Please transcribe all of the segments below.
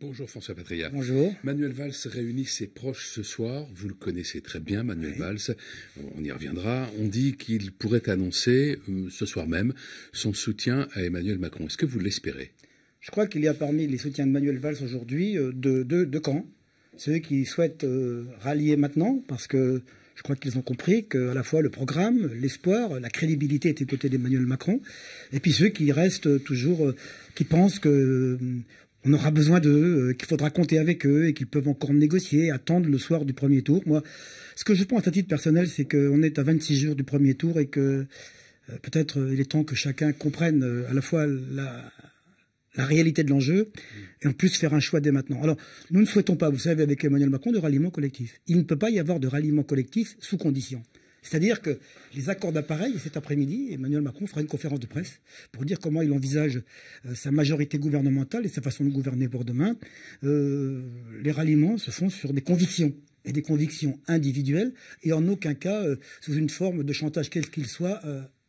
Bonjour François Patria. Bonjour. Manuel Valls réunit ses proches ce soir. Vous le connaissez très bien, Manuel Valls. Euh, on y reviendra. On dit qu'il pourrait annoncer euh, ce soir même son soutien à Emmanuel Macron. Est-ce que vous l'espérez Je crois qu'il y a parmi les soutiens de Manuel Valls aujourd'hui euh, deux camps. Ceux qui souhaitent rallier maintenant, parce que je crois qu'ils ont compris qu'à la fois le programme, l'espoir, la crédibilité était côté d'Emmanuel Macron, et puis ceux qui restent toujours, qui pensent que on aura besoin d'eux, euh, qu'il faudra compter avec eux et qu'ils peuvent encore négocier, attendre le soir du premier tour. Moi, ce que je pense à titre personnel, c'est qu'on est à 26 jours du premier tour et que euh, peut-être euh, il est temps que chacun comprenne à la fois la, réalité de l'enjeu et en plus faire un choix dès maintenant. Alors, nous ne souhaitons pas, vous savez, avec Emmanuel Macron, de ralliement collectif. Il ne peut pas y avoir de ralliement collectif sous condition. C'est-à-dire que les accords d'appareil, cet après-midi, Emmanuel Macron fera une conférence de presse pour dire comment il envisage euh, sa majorité gouvernementale et sa façon de gouverner pour demain. Euh, les ralliements se font sur des convictions et des convictions individuelles et en aucun cas euh, sous une forme de chantage quel qu'il soit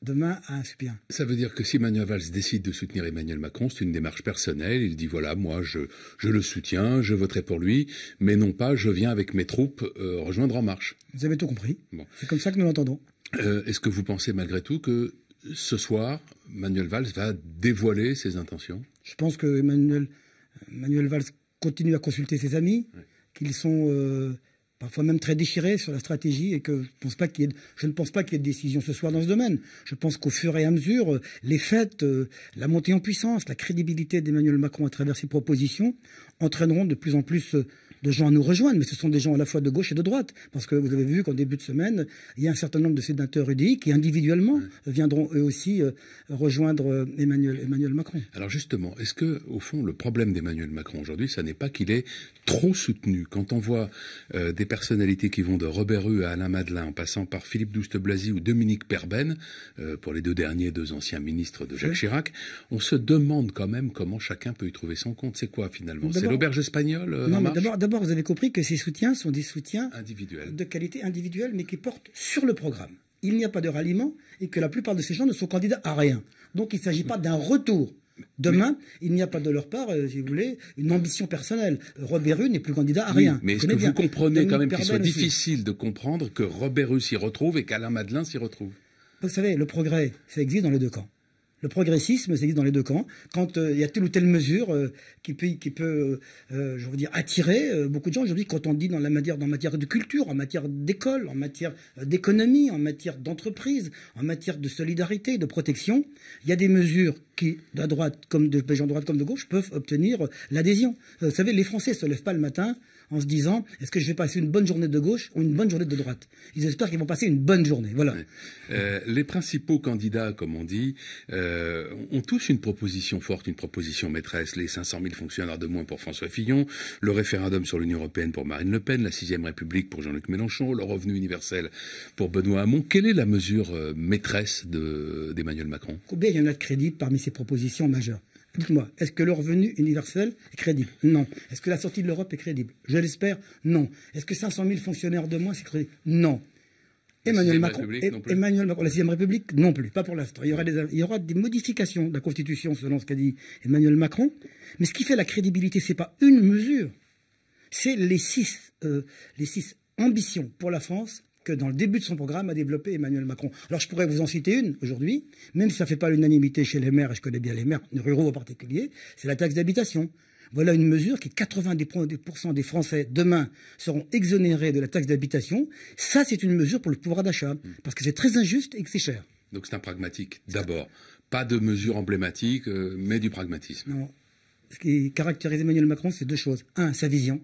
demain à un Ça veut dire que si Manuel Valls décide de soutenir Emmanuel Macron, c'est une démarche personnelle. Il dit voilà, moi je, le soutiens, je voterai pour lui, mais non pas je viens avec mes troupes euh, rejoindre En Marche. Vous avez tout compris. C'est comme ça que nous l'entendons. Euh, est-ce que vous pensez malgré tout que ce soir, Manuel Valls va dévoiler ses intentions Je pense que Manuel Valls continue à consulter ses amis, qu'ils sont. Euh, parfois même très déchiré sur la stratégie et que je, je ne pense pas qu'il y ait de décision ce soir dans ce domaine. Je pense qu'au fur et à mesure, euh, les faits, euh, la montée en puissance, la crédibilité d'Emmanuel Macron à travers ses propositions entraîneront de plus en plus euh, de gens à nous rejoindre, mais ce sont des gens à la fois de gauche et de droite, parce que vous avez vu qu'en début de semaine, il y a un certain nombre de sénateurs UDI qui individuellement mmh. viendront eux aussi euh, rejoindre euh, Emmanuel, Emmanuel Macron. Alors justement, est-ce que au fond le problème d'Emmanuel Macron aujourd'hui, ça n'est pas qu'il est trop soutenu Quand on voit euh, des personnalités qui vont de Robert Hue à Alain Madelin, en passant par Philippe Douste-Blazy ou Dominique Perben, pour les deux derniers, deux anciens ministres de Jacques Chirac, on se demande quand même comment chacun peut y trouver son compte. C'est quoi finalement C'est l'auberge espagnole vous avez compris que ces soutiens sont des soutiens de qualité individuelle, mais qui portent sur le programme. Il n'y a pas de ralliement et que la plupart de ces gens ne sont candidats à rien. Donc il ne s'agit pas d'un retour. Demain, il n'y a pas de leur part, euh, si vous voulez, une ambition personnelle. Robert Rue n'est plus candidat à rien. mais est-ce que vous comprenez quand même qu'il soit difficile de comprendre que Robert Rue s'y retrouve et qu'Alain Madelin s'y retrouve Vous savez, le progrès, ça existe dans les deux camps. Le progressisme, ça dans les deux camps. Quand euh, il y a telle ou telle mesure euh, qui peut, peut euh, je dire, attirer beaucoup de gens, aujourd'hui, quand on dit dans la matière, dans matière de culture, en matière d'école, en matière d'économie, en matière d'entreprise, en matière de solidarité, de protection, il y a des mesures qui, de droite comme de, de droite comme de gauche, peuvent obtenir l'adhésion. Vous savez, les Français se lèvent pas le matin en se disant est-ce que je vais passer une bonne journée de gauche ou une bonne journée de droite Ils espèrent qu'ils vont passer une bonne journée. Voilà. Euh, les principaux candidats, comme on dit, euh, ont tous une proposition forte, une proposition maîtresse. Les 500 000 fonctionnaires de moins pour François Fillon, le référendum sur l'Union européenne pour Marine Le Pen, la sixième République pour Jean-Luc Mélenchon, le revenu universel pour Benoît Hamon. Quelle est la mesure euh, maîtresse d'Emmanuel Macron Combien il y en a de crédit parmi ces propositions majeures Dites-moi, est-ce que le revenu universel est crédible Non. Est-ce que la sortie de l'Europe est crédible Je l'espère, non. Est-ce que 500 000 fonctionnaires de moins, c'est crédible Non. Emmanuel Macron, la 6 République, non plus, pas pour l'instant. Il, y aura des, modifications de la Constitution selon ce qu'a dit Emmanuel Macron. Mais ce qui fait la crédibilité, ce n'est pas une mesure, c'est les euh, les six ambitions pour la France que dans le début de son programme a développé Emmanuel Macron. Alors je pourrais vous en citer une aujourd'hui, même si ça ne fait pas l'unanimité chez les maires, et je connais bien les maires, les ruraux en particulier, c'est la taxe d'habitation. Voilà une mesure qui 80% des Français demain seront exonérés de la taxe d'habitation. Ça, c'est une mesure pour le pouvoir d'achat, parce que c'est très injuste et que c'est cher. Donc c'est un pragmatique, d'abord. Pas de mesure emblématique, euh, mais du pragmatisme. Non. Ce qui caractérise Emmanuel Macron, c'est deux choses. Un, sa vision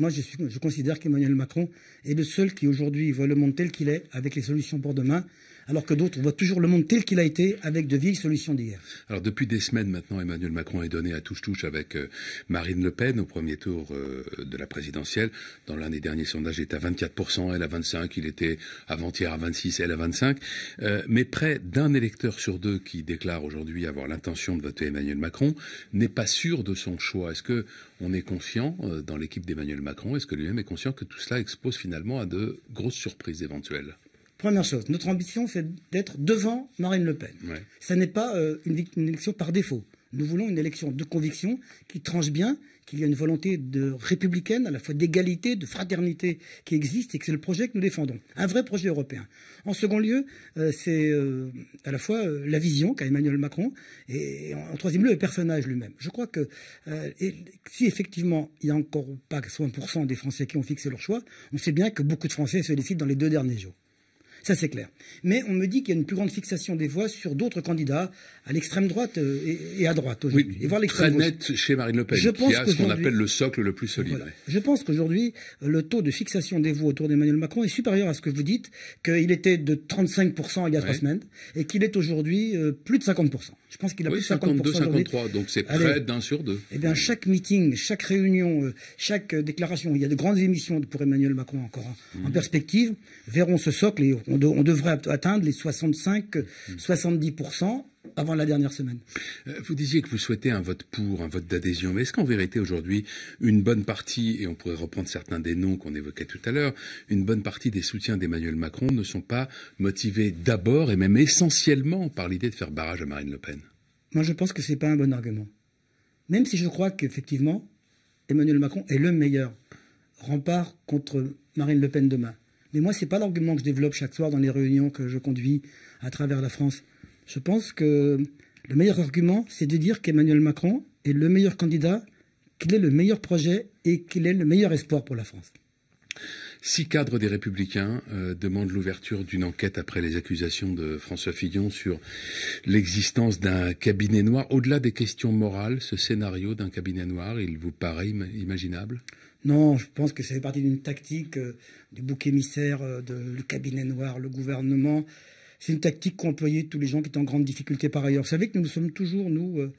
moi, je, considère qu'Emmanuel Macron est le seul qui, aujourd'hui, voit le monde tel qu'il est, avec les solutions pour demain, alors que d'autres voient toujours le monde tel qu'il a été, avec de vieilles solutions d'hier. Alors depuis des semaines maintenant, Emmanuel Macron est donné à touche-touche avec euh, Marine Le Pen au premier tour euh, de la présidentielle. Dans l'un des derniers sondages, il était à 24%, elle à 25%, il était avant-hier à 26%, elle à 25%. Euh, mais près d'un électeur sur deux qui déclare aujourd'hui avoir l'intention de voter Emmanuel Macron n'est pas sûr de son choix. Est-ce que on est conscient dans l'équipe d'Emmanuel Macron Est-ce que lui-même est conscient que tout cela expose finalement à de grosses surprises éventuelles Première chose, notre ambition, c'est d'être devant Marine Le Pen. Ce n'est pas euh, une, élection par défaut. Nous voulons une élection de conviction qui tranche bien, qu'il y a une volonté de républicaine, à la fois d'égalité, de fraternité qui existe et que c'est le projet que nous défendons. Un vrai projet européen. En second lieu, euh, c'est euh, à la fois la vision qu'a Emmanuel Macron et, en, troisième lieu, le personnage lui-même. Je crois que si effectivement il n'y a encore pas 60% des Français qui ont fixé leur choix, on sait bien que beaucoup de Français se décident dans les deux derniers jours. Ça, c'est clair. Mais on me dit qu'il y a une plus grande fixation des voix sur d'autres candidats à l'extrême droite euh, et, à droite aujourd'hui. et voir très net chez Marine Le Pen, je pense a ce qu'on appelle le socle le plus solide. Je pense qu'aujourd'hui, le taux de fixation des voix autour d'Emmanuel Macron est supérieur à ce que vous dites, qu'il était de 35% il y a trois semaines et qu'il est aujourd'hui euh, plus de 50%. Je pense qu'il a plus de 50%. 52, 53, donc c'est près d'un sur deux. Eh bien, chaque meeting, chaque réunion, euh, chaque déclaration, il y a de grandes émissions pour Emmanuel Macron encore en, mmh. perspective, verront ce socle et on, devrait atteindre les 65-70% avant la dernière semaine. Euh, vous disiez que vous souhaitez un vote pour, un vote d'adhésion, mais est-ce qu'en vérité aujourd'hui, une bonne partie, et on pourrait reprendre certains des noms qu'on évoquait tout à l'heure, une bonne partie des soutiens d'Emmanuel Macron ne sont pas motivés d'abord et même essentiellement par l'idée de faire barrage à Marine Le Pen Moi je pense que ce n'est pas un bon argument. Même si je crois qu'effectivement, Emmanuel Macron est le meilleur rempart contre Marine Le Pen demain. Mais moi, ce n'est pas l'argument que je développe chaque soir dans les réunions que je conduis à travers la France. Je pense que le meilleur argument, c'est de dire qu'Emmanuel Macron est le meilleur candidat, qu'il est le meilleur projet et qu'il est le meilleur espoir pour la France. Six cadres des Républicains euh, demandent l'ouverture d'une enquête après les accusations de François Fillon sur l'existence d'un cabinet noir. Au-delà des questions morales, ce scénario d'un cabinet noir, il vous paraît imaginable non, je pense que ça fait partie d'une tactique euh, du bouc émissaire, du euh, de, le cabinet noir, le gouvernement. C'est une tactique qu'ont employée tous les gens qui étaient en grande difficulté par ailleurs. Vous savez que nous sommes toujours, nous, euh,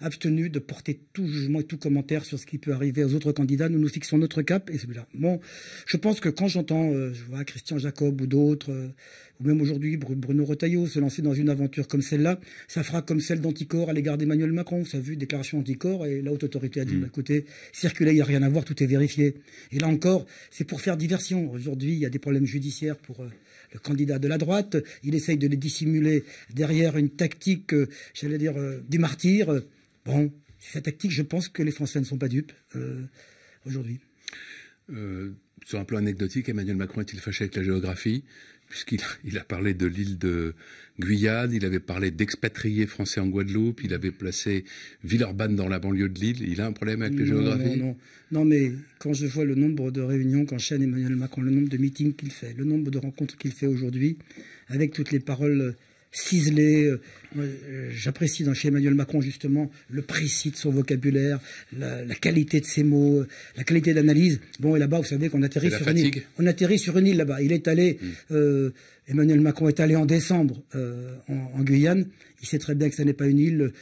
abstenu de porter tout jugement et tout commentaire sur ce qui peut arriver aux autres candidats. Nous nous fixons notre cap et celui-là. Bon, je pense que quand j'entends, euh, je vois Christian Jacob ou d'autres, euh, ou même aujourd'hui Bruno Retailleau se lancer dans une aventure comme celle-là, ça fera comme celle d'Anticor à l'égard d'Emmanuel Macron. Ça a vu déclaration Anticor et la haute autorité a dit, mm. bah, écoutez, circuler, il n'y a rien à voir, tout est vérifié. Et là encore, c'est pour faire diversion. Aujourd'hui, il y a des problèmes judiciaires pour euh, le candidat de la droite. Il essaye de les dissimuler derrière une tactique, j'allais dire, des martyrs Bon, c'est sa tactique. Je pense que les Français ne sont pas dupes euh, aujourd'hui. Euh, sur un plan anecdotique, Emmanuel Macron est-il fâché avec la géographie Puisqu'il a parlé de l'île de Guyane, il avait parlé d'expatriés français en Guadeloupe, il avait placé Villeurbanne dans la banlieue de l'île. Il a un problème avec la géographie non, non, non, mais quand je vois le nombre de réunions qu'enchaîne Emmanuel Macron, le nombre de meetings qu'il fait, le nombre de rencontres qu'il fait aujourd'hui, avec toutes les paroles ciselées, euh, euh, j'apprécie dans chez Emmanuel Macron justement le précis de son vocabulaire, la, qualité de ses mots, la qualité d'analyse. Bon, et là-bas, vous savez qu'on atterrit sur une île. On atterrit sur une île là-bas. Il est allé, mm. euh, Emmanuel Macron est allé en décembre euh, en, Guyane. Il sait très bien que ce n'est pas une île.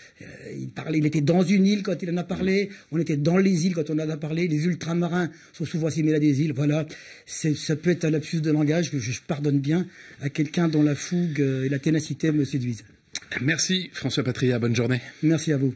il, parlait, il était dans une île quand il en a parlé. Mm. On était dans les îles quand on en a parlé. Les ultramarins sont souvent assimilés à des îles. Voilà. Ça peut être un lapsus de langage que je pardonne bien à quelqu'un dont la fougue et la ténacité me séduisent. Merci François Patria, bonne journée. Merci à vous.